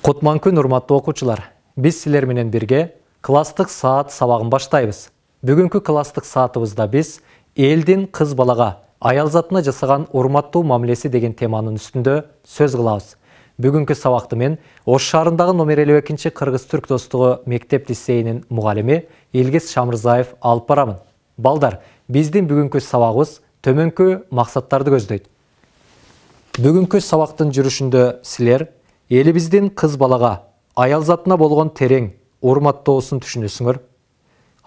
Құтман күн ұрматты оқучылар, біз сілерменен бірге кластық саат сабағын баштайбыз. Бүгінкі кластық саатыбызда біз елден қыз балаға аялзатына жасаған ұрматты мамлесі деген теманың үстінде сөз қылауыз. Бүгінкі сабақты мен Ош шарындағы номер 52 Қырғыз Түрк достығы мектеп лицейінің мұғалімі Елгіз Шамырзаев алып барамын. Балдар, біздің бүгінгі сабағымыз төменгі мақсаттарды көздейді. Бүгінгі сабақтың жүрішінде сілер элибиздин кыз балага аял затына болған терең урматтоосун түшүнөсүңөр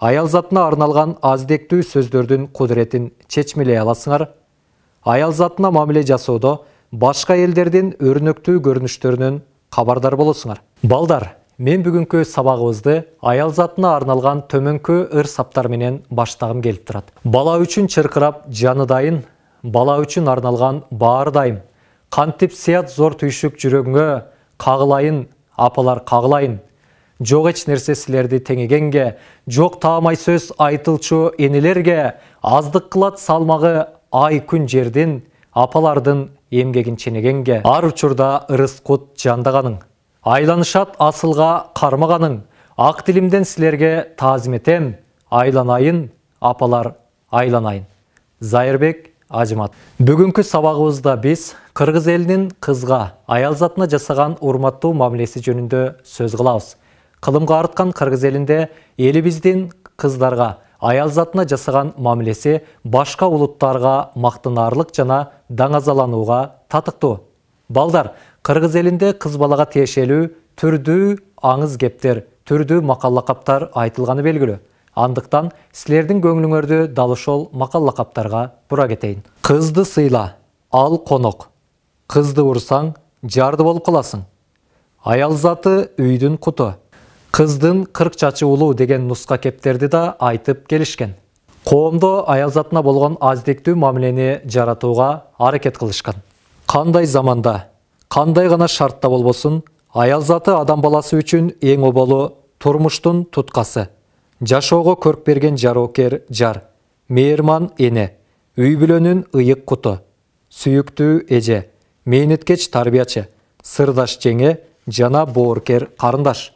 аял затына арналган аздектүү сөздөрдүн кудуретин чечмелей аласыңар аял затына мамиле жасоодо башка элдердин өрнөктүү көрүнүштөрүнөн кабардар болосуңар балдар мен бүгүнкү сабагыбызды аял затына арналган төмөнкү ыр саптар менен баштагым келип турат бала үчүн чыркырап жаны дайын бала үчүн арналган баары дайым кантип сыят зор түйшүк жүрөгүңө қағылайын апалар қағылайын жоқ еч нәрсе сілерді теңегенге жоқ таамай сөз айтылчу енелерге, аздық қылат салмағы ай күн жерден апалардың емгегін ченегенге ар учурда ырыс құт жандағаның айланышат асылға қармағаның ақ тілімден сілерге тазым айланайын апалар айланайын зайырбек ажымат бүгүнкү сабагыбызда биз кыргыз элинин кызга аял затына жасаган урматтуу мамилеси жөнүндө сөз кылабыз кылымга каарыткан кыргыз элинде элибиздин кыздарга аял затына жасаган мамилеси башка улуттарга мактанаарлык жана даңазаланууга татыктуу балдар кыргыз элинде кыз балага тиешелүү түрдүү аңыз кептер түрдүү макал лакаптар айтылганы белгилүү андықтан сілердің дал далышол мақал лақаптарға бұра кетейін қызды сыйла ал қонық қызды ұрсаң жарды болып қаласың аял заты үйдің құты қыздың қырқ чачы ұлу деген нұсқа кептерді да айтып келишкен коомдо аялзатына болған аздекті аздектүү жаратуға жаратууга аракет кылышкан кандай заманда қандай ғана шартта болбосын, аялзаты адам баласы үчін ең оболу турмуштун туткасы жашоого көрк берген жарокер жар мейірман эне үй бүлөнүн ыйык куту сүйүктүү эже мээнеткеч тарбиячы сырдаш жеңе жана бооркер карындаш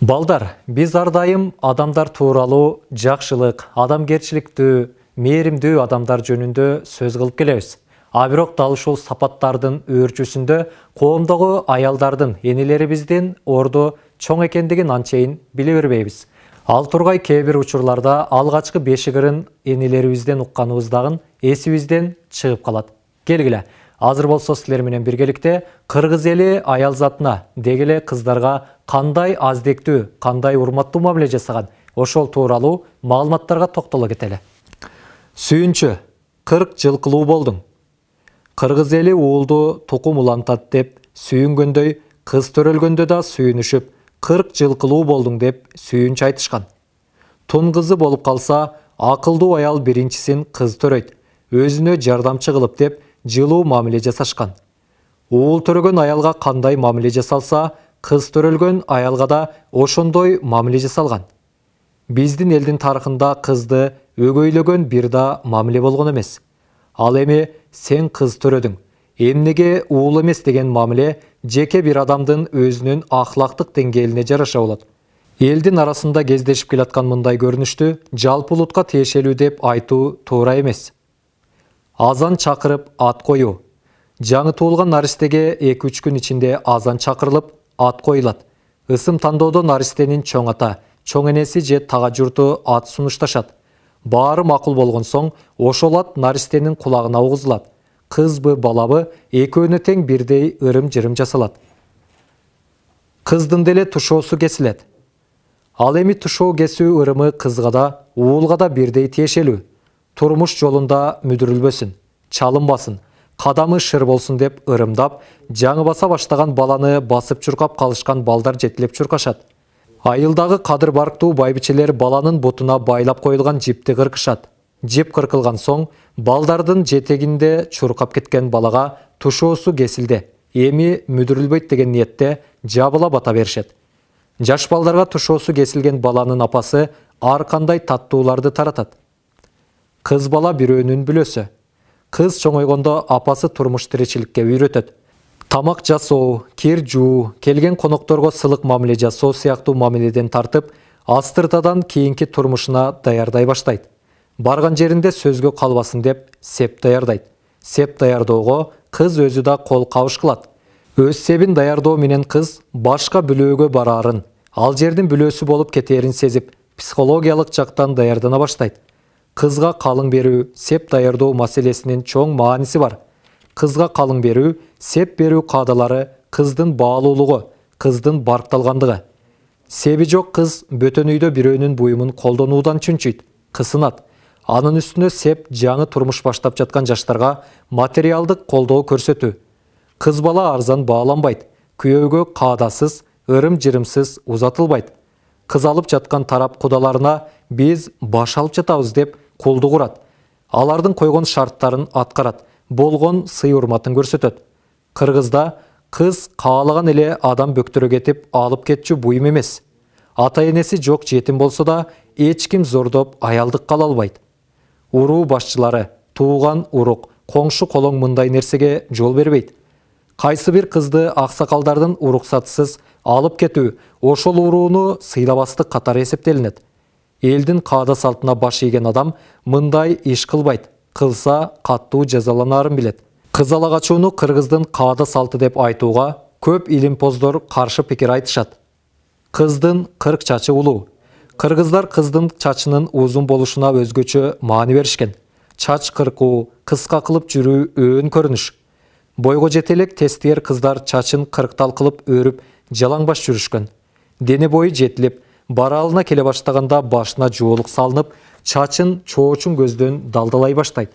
балдар биз ар дайым адамдар тууралуу жакшылык адамгерчиликтүү мээримдүү адамдар жөнүндө сөз кылып келебиз а бирок дал ушул сапаттардын өөрчүсүндө коомдогу аялдардын энелерибиздин орду чоң экендигин анчейин биле бербейбиз ал тұрғай кейбір бир учурларда алгачкы енелері энелерибизден ұққаны эсибизден чыгып калат келгиле азыр болсо силер менен биргеликте кыргыз эли елі аялзатына деги эле қандай кандай аздектүү кандай урматтуу мамиле ошол тууралуу маалыматтарга токтоло кетелі. Сүйінші кырк жылкылуу болдың. кыргыз эли уулду тукум деп да жыл жылқылуу болдың деп сүйінші айтышқан Тұн қызы болып қалса ақылды аял біріншісін қыз төрөйт өзіне жардамчы қылып деп жылу мамиле жасашқан. уул төрөгөн аялга қандай мамиле жасалса қыз төрөлгөн аялга да ошондой мамиле жасалған. биздин элдин тарыхында қызды өгөйлөгөн бир да мамиле болгон эмес ал эми сен қыз төрөдүң эмнеге уул эмес деген мамиле жеке бир адамдын өзүнүн ахлактык деңгээлине жараша болот элдин арасында кездешип келаткан мындай көрүнүштү жалпы улутка тиешелүү деп айтуу туура эмес азан чакырып ат коюу жаңы туулган наристеге эки үч күн ичинде азан чакырылып ат коюлат ысым тандоодо наристенин чоң ата чоң энеси же тага журту ат сунушташат баары макул болгон соң ошол ат наристенин кулагына угузулат қызбы балабы экөөнү тең бірдей ырым жырым жасалат Қыздың деле тушоосу кесіледі. ал эми тушоо кесүү ырымы қызға да уулга да бирдей тиешелүү турмуш жолунда мүдүрүлбөсүн чалынбасын қадамы шыр болсын деп ырымдап жаңы баса баштаған баланы басып чуркап қалышқан балдар жетілеп чуркашат Айылдағы кадыр барктуу байбичелер баланын бутуна байлап қойылған жипти кыркышат жеп қырқылған соң балдардың жетегінде чұрқап кеткен балаға тушоосу кесілді емі мүдүрүлбөйт деген ниетте жабыла бата беришет жаш балдарга тушоосу кесілген баланың апасы арқандай кандай таттууларды таратат кыз бала бирөөнүн бүлөсү Қыз чоңойгондо апасы турмуш тиричиликке үйрөтөт Тамақ жасоо кир жуу келген конокторго сылык мамиле жасоо сыяктуу мамиледен тартып астыртадан кийинки турмушуна даярдай баштайт барған жерінде сөзге қалбасын деп сеп даярдайды сеп даярдоого қыз өзі да қол қауыш қылады өз себін даярдоо менен қыз башка бүлөөгө барарын ал жердин бүлөсү болып кетерин сезип, психологиялык жактан даярдана баштайт. қызға қалың беру сеп даярдоо маселесинин чоң мааниси бар қызға қалың беру сеп беру қадалары кыздын баалуулугу кыздын баркталгандыгы себи жоқ қыз бөтөн үйдө бирөөнүн буюмун колдонуудан чүнчүйт кысынат анын үстіне сеп жаңы тұрмыш баштап жатқан жаштарға материалдық қолдау көрсету қыз бала арзан бағаланбайды күйеуге қадасыз ырым жырымсыз узатылбайт қыз алып жатқан тарап құдаларына біз баш алып жатабыз деп қолды құрады алардың қойған шарттарын атқарады болған сый урматын көрсөтөт қырғызда қыз қалаған эле адам бөктүрө кетип алып кетчү буюм емес ата энеси жоқ жетім болса да эч ким зордоп аялдыкка ала албайт уру башчылары туған урук қоңшы қолың мындай нерсеге жол бербейді қайсы бир кызды аксакалдардын сатысыз, алып кету ошол урууну сыйлабастык қатар есептелінеді. Елдің каада салтына баш еген адам мындай иш кылбайт кылса катуу жазаланаарын билет кызала качууну қырғыздың каада салты деп айтуға көп илимпоздор қаршы пикир айтышат қыздың кырк чачы улуу кыргыздар кыздын чачынын узун болушуна өзгөчө маани беришкен чач кыркуу кыска кылып жүрүү өөн көрүнүш бойго жете элек тестиер кыздар чачын кырктал кылып өрүп жалаң баш жүрүшкөн дене бою жетилип баралына келе баштаганда башына жоолук салынып чачын чоочун көздөн далдалай баштайт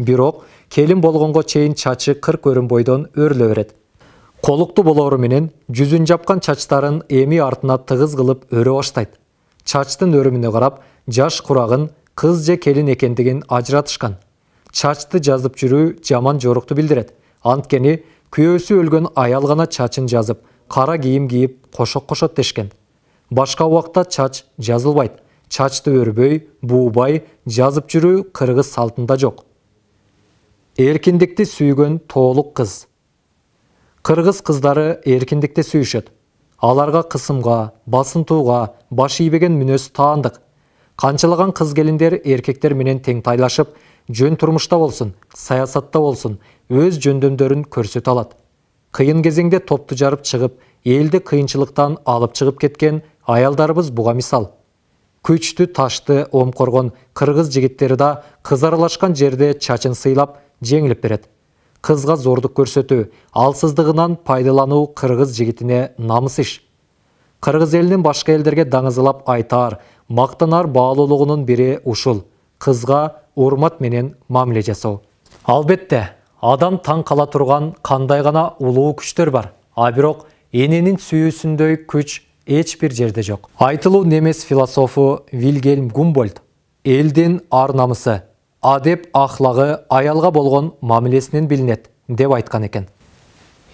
бирок келин болгонго чейин чачы кырк өрүм бойдон өрүлө берет Колукту болоору менен жүзүн жапкан чачтарын эми артына тыгыз кылып өрө баштайт чачтын өрүмүнө карап жаш курагын кыз же келин экендигин ажыратышкан чачты жазып жүрүү жаман жорукту билдирет анткени күйөөсү өлгөн аял гана чачын жазып кара кийим кийип кошок кошот дешкен башка убакта чач жазылбайт чачты өрбөй буубай жазып жүрүү кыргыз салтында жок эркиндикти сүйгөн тоолук кыз кыргыз кыздары эркиндикти сүйүшөт аларға қысымға басын туға, баш ийбеген мүнөз таандык Қанчылыған қыз келіндер эркектер менен тең тайлашып жөн тұрмышта болсын, саясатта болсын, өз жөндөмдөрүн көрсөтө алат кыйын кезеңде топту жарып чыгып элди кыйынчылыктан алып чыгып кеткен аялдарыбыз буга мисал күчтү ташты омкоргон кыргыз жигиттери да кыз жерде чачын сыйлап жеңилип берет қызға зордық көрсету алсыздығынан пайдалану қырғыз жігітіне намыс іш қырғыз елінен башқа елдерге даңызылап айтар мақтанар баалуулугунун бири ушул қызға урмат менен мамиле жасау. албетте адам таң қала тұрған қандай ғана улуу күчтөр бар а бирок эненин сүйүүсүндөй күч эч бир жерде жок айтылуу немес философу вильгельм гумбольд элдин ар намысы адеп ақлағы аялға болған мамилесінен білінет, деп айтқан екен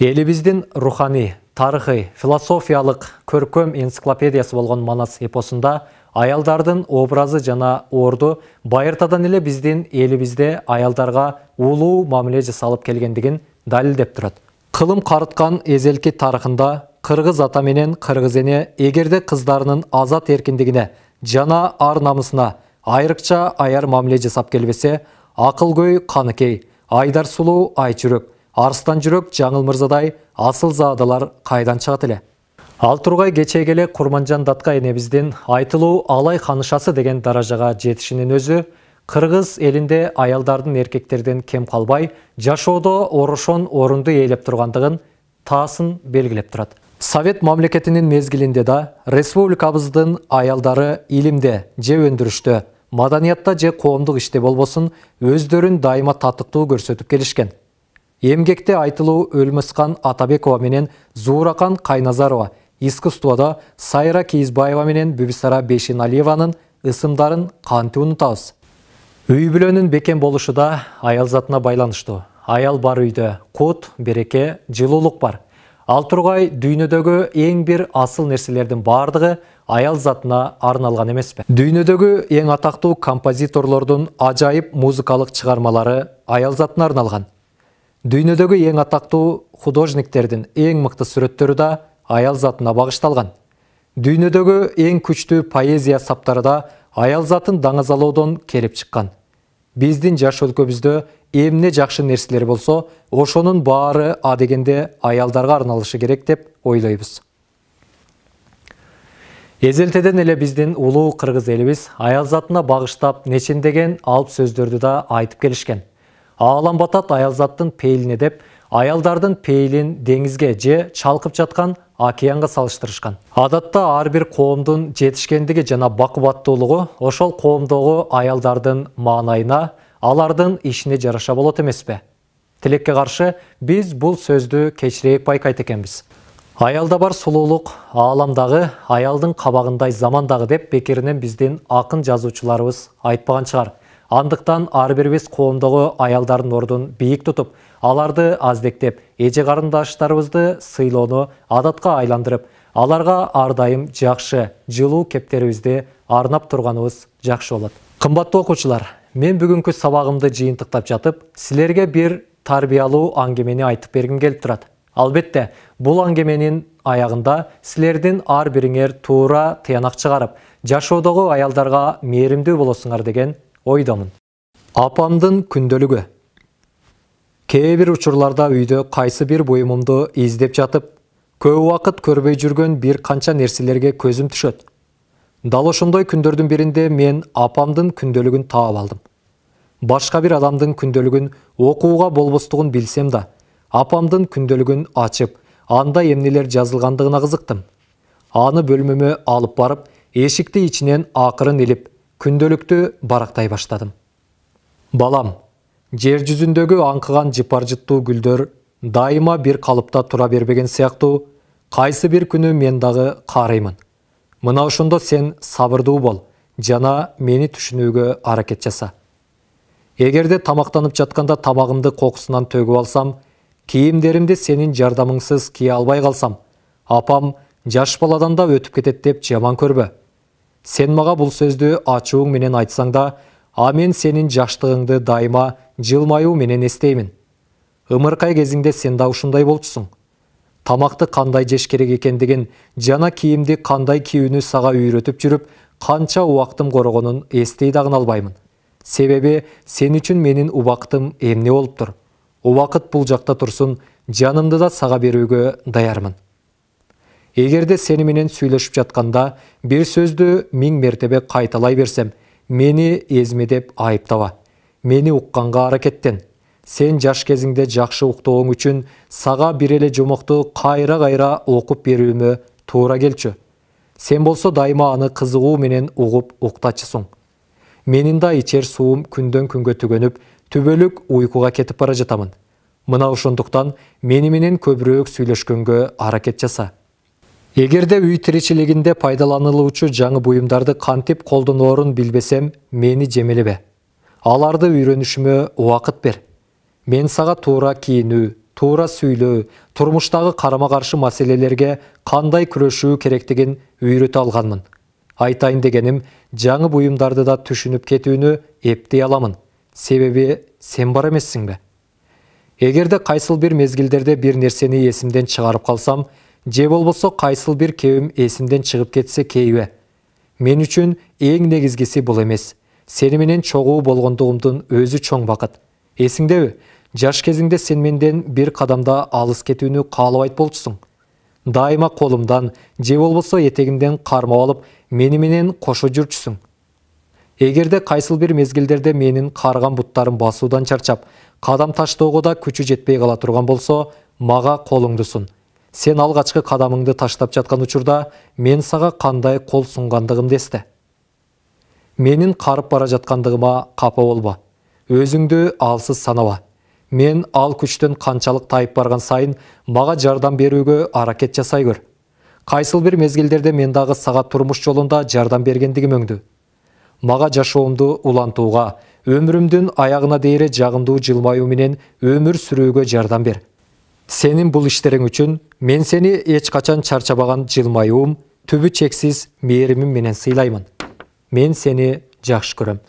еліміздің рухани тарихи философиялық көркөм энциклопедиясы болған манас эпосында аялдардың образы жана орды байыртадан эле биздин элибизде аялдарға улуу мамиле жасалып келгендигин далилдеп турат кылым карыткан эзелки тарыхында кыргыз ата менен кыргыз эне егерде кыздарынын азат эркиндигине жана ар намысына айрықша аяр мамле жасап келбесе ақылгөй қаныкей айдар сұлу айтжүрек арыстан жүрек жаңыл мырзадай асыл задылар қайдан шығат эле ал тургай кече келе курманжан датка енебізден айтылуу алай ханышасы деген даражаға жетишинин өзі қырғыз елінде аялдардың еркектерден кем қалбай жашоодо орошон орынды ээлеп тұрғандығын таасын белгилеп турат совет мамлекетинин мезгилинде да республикабыздын аялдары илимде же өндүрүштө маданиятта же коомдук иште болбосун өздөрүн дайыма татыктуу көрсөтүп келишкен эмгекте айтылуу өлмөскан атабекова менен зууракан кайназарова искусствода сайра кийизбаева менен бүбүсара бейшеналиеванын ысымдарын кантип унутабыз үй бүлөнүн бекем болушу да аял затына байланыштуу аял бар үйдө кут береке жылуулук бар ал тургай дүйнөдөгү эң бир асыл нерселердин баардыгы аял затына арналған емес пе дүйнөдөгү эң атақты композиторлордун ажайып музыкалык чыгармалары аял затына арналган дүйнөдөгү эң атақты художниктердин эң мыкты сүрөттөрү да аял затына багышталган дүйнөдөгү эң күчтүү поэзия саптары да аял затын даңазалоодон келип чыккан биздин жаш өлкөбүздө эмне жакшы нерселер болсо ошонун баары адегенде аялдарга арналышы керек деп ойлойбуз Езелтеден эле биздин улуу кыргыз элибиз аялзатына бағыштап багыштап нечендеген алып сөздөрдү да айтып келишкен. Аалам батат пейліне пейилине деп, аялдардын пейилин деңизге же чалқып жаткан океанга салыштырышкан. Адатта ар бир коомдун жетишкендиги жана бакубаттуулугу ошол коомдогу аялдардын маанайына, алардын ишине жараша болот эмеспи? Тилекке каршы биз бул сөздү кечирээк байкайт экенбиз. Аялда бар сұлулық, аламдағы, аялдың қабағындай замандағы деп бекерінен бізден ақын жазушыларыбыз айтпаған шығар. Андықтан арбербес қоғымдағы аялдарын ордын биік тұтып, аларды аздектеп, еже қарындаштарымызды сыйлоны адатқа айландырып, аларға ардайым жақшы, жылу кептерімізде арнап тұрғаныңыз жақшы олады. Қымбатты оқушылар, мен бүгінгі сабағымды жиынтықтап жатып, сілерге бір тарбиялу аңгемені айтып бергім келіп тұрады. Албетте, бұл аңгеменің аяғында сілердің ар біріңер туыра тиянақ шығарып, жашоодогу аялдарға мерімді болосыңар деген ойдамын. Апамдың күндөлүгү Кээ бир учурларда үйдө кайсы бир буюмумду издеп жатып, көу убакыт көрбөй жүргөн бир канча нерселерге көзім түшөт. Дал ошондой күндөрдүн биринде мен апамдын күндөлүгүн таап алдым. Башка бир адамдын күндөлүгүн окууга болбостугун билсем да, апамдын күнделігін ачып анда емнелер жазылғандығына қызықтым аны бөлмеме алып барып эшикти ичинен акырын илип күнделікті барақтай баштадым балам жер жүзіндегі аңқыған жыттуу гүлдөр дайыма бир қалыпта тұра бербеген сияқты қайсы бір күні мен дағы қараймын мына ошондо сен сабырдуу бол жана мени түшүнүүгө аракет жаса эгерде тамактанып жатканда тамагымды кокусунан төгүп алсам киімдерімді сенің жардамыңсыз кие албай қалсам апам жаш баладан да өтіп кетеді деп жаман көрбі сен маға бұл сөзді ачуың менен айтсаң да а мен сенің жаштығыңды дайыма жылмайу менен естеймін ымырқай кезіңде сен да ушундай тамақты қандай жеш керек деген жана киімді қандай киюіні саға үйретіп жүріп қанша уақытым қорғонын естей дағын албаймын себебі сен үшін менің уақытым эмне болып тұр уақыт бұл жақта тұрсын жанымды да саға беруге даярмын егерде менен сөйлесіп жатқанда бір сөзді мың мертебе қайталай берсем мені езме деп айыптава мені ұққанға әрекеттен сен жаш кезіңде жақшы ұқтығың үшін саға біреле жұмықты қайра қайра оқып беруіме тура келчі. сен болса дайыма аны қызығу менен ұғып ұқтачысың менің да ичер суым күндөн күнгө түгөнүп түбөлүк уйкуга кетип бара жатамын мына ошондуктан мени менен көбүрөөк сүйлөшкөнгө аракет жаса эгерде үй тиричилигинде пайдаланылуучу жаңы буюмдарды кантип колдоноорун билбесем мени жемелебе аларды үйрөнүшүмө убакыт бер мен сага туура кийинүү туура сүйлөө турмуштагы карама каршы маселелерге кандай күрөшүү керектигин үйрөтө алганмын айтайын дегеним жаңы буюмдарды да түшүнүп кетүүнү эптей аламын себебі сен бар емессің бе егерде қайсыл бір мезгілдерде бір нәрсені есімден шығарып қалсам же болбосо қайсыл бір кеуім есімден шығып кетсе кейбе мен үшін ең негізгісі бұл емес сені менен чогуу өзі чоң бақыт эсиңдеби жаш кезіңде сен менден бір қадамда алыс кетүүнү айт айтполчусуң дайыма қолымдан же болбосо етегімден қармау алып мени менен кошо эгерде кайсыл бир мезгилдерде менин карыган буттарым басуудан чарчап кадам таштоого да күчү жетпей кала турган болсо мага колуңду сун сен алгачкы кадамыңды таштап жаткан учурда мен сага кандай кол сунгандыгымды эсте менин карып бара жаткандыгыма капа болбо өзүңдү алсыз санаба мен ал күчтөн канчалык тайып барган сайын мага жардам берүүгө аракет жасай көр кайсыл бир мезгилдерде мен дагы сага турмуш жолунда жардам бергендигим өңдүү мага жашоомду улантууга өмүрүмдүн аягына дейре жагымдуу жылмаюу менен өмүр сүрүүгө жардам бер сенин бул иштериң үчүн мен сени эч качан чарчабаган жылмаюум түбү чексиз мээримим менен сыйлаймын мен сени жакшы көрөм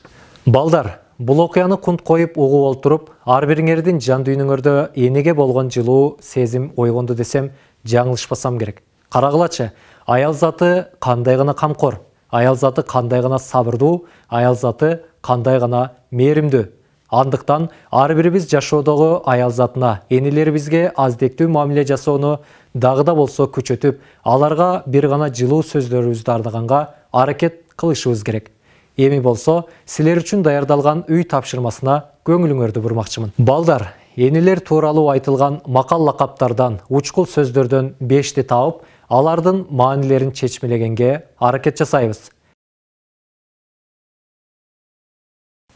балдар бул окуяны кунт коюп угуп олтуруп ар бириңердин жан дүйнөңөрдө энеге болгон жылуу сезим ойгонду десем жаңылышпасам керек карагылачы аял заты кандай гана камкор аял заты қандай ғана сабырдуу аял заты қандай ғана мейірімді Андықтан ар бирибиз жашоодогу аял затына энелерибизге аздектүү мамиле жасоону дагы да болсо күчөтүп аларга бир гана жылуу сөздөрүбүздү ардаганга аракет кылышыбыз керек эми болсо силер үчүн даярдалган үй тапшырмасына көңүлүңөрдү бурмакчымын балдар энелер тууралуу айтылган макал лакаптардан учкул сөздөрдөн бешти таап алардын маанилерин чечмелегенге аракет жасайбыз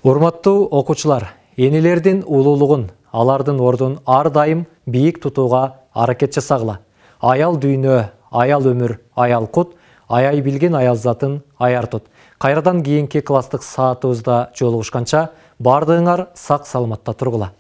урматтуу окуучулар энелердин улуулугун алардын ордун ар дайым бийик тутууга аракет жасагыла аял дүйнө аял өмүр аял кут аяй билген аял затын аяр тут кайрадан кийинки класстык саатыбызда жолугушканча баардыгыңар сак саламатта тургула